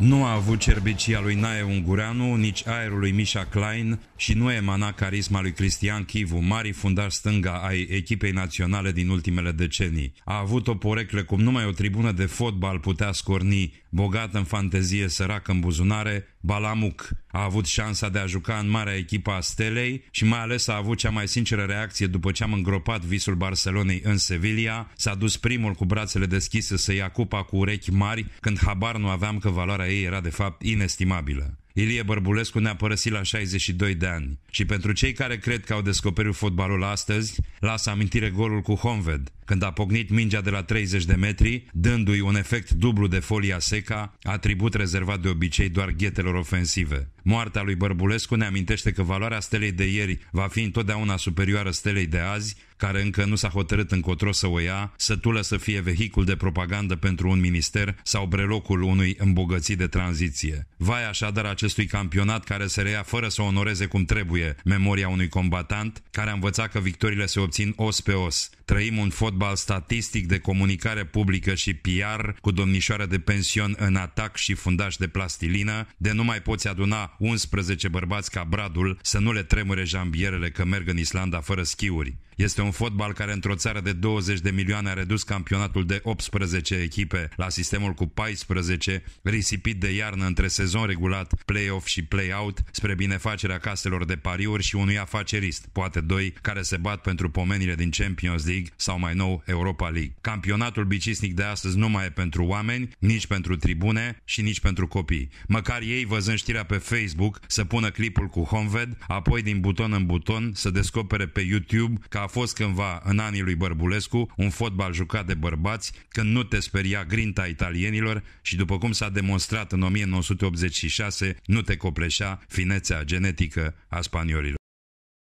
Nu a avut cerbicia lui Nae Ungureanu, nici aerul lui Misha Klein și nu emana carisma lui Cristian Chivu, mari fundar stânga ai echipei naționale din ultimele decenii. A avut o poreclă cum numai o tribună de fotbal putea scorni, bogată în fantezie, sărac în buzunare, Balamuc a avut șansa de a juca în marea echipă a Stelei și mai ales a avut cea mai sinceră reacție după ce am îngropat visul Barcelonei în Sevilla, s-a dus primul cu brațele deschise să ia cupa cu urechi mari când habar nu aveam că valoarea ei era de fapt inestimabilă. Ilie Bărbulescu ne-a părăsit la 62 de ani și pentru cei care cred că au descoperit fotbalul astăzi, lasă amintire golul cu Honved, când a pognit mingea de la 30 de metri, dându-i un efect dublu de folia seca, atribut rezervat de obicei doar ghetelor ofensive. Moartea lui Bărbulescu ne amintește că valoarea stelei de ieri va fi întotdeauna superioară stelei de azi, care încă nu s-a hotărât încotro să o ia, sătulă să fie vehicul de propagandă pentru un minister sau brelocul unui îmbogățit de tranziție. Vai așadar acestui campionat care se reia fără să onoreze cum trebuie memoria unui combatant, care a învățat că victorile se obțin os pe os, trăim un fotbal statistic de comunicare publică și PR cu domnișoară de pension în atac și fundaș de plastilină, de nu mai poți aduna 11 bărbați ca bradul să nu le tremure jambierele că merg în Islanda fără schiuri. Este un fotbal care într-o țară de 20 de milioane a redus campionatul de 18 echipe la sistemul cu 14, risipit de iarnă între sezon regulat, play-off și play-out, spre binefacerea caselor de pariuri și unui afacerist, poate doi, care se bat pentru pomenile din Champions League sau mai nou Europa League. Campionatul bicisnic de astăzi nu mai e pentru oameni, nici pentru tribune și nici pentru copii. Măcar ei, văzând știrea pe Facebook, să pună clipul cu Homved, apoi din buton în buton să descopere pe YouTube că a fost cândva în anii lui Bărbulescu un fotbal jucat de bărbați, când nu te speria grinta italienilor și după cum s-a demonstrat în 1986, nu te copleșea finețea genetică a spaniolilor.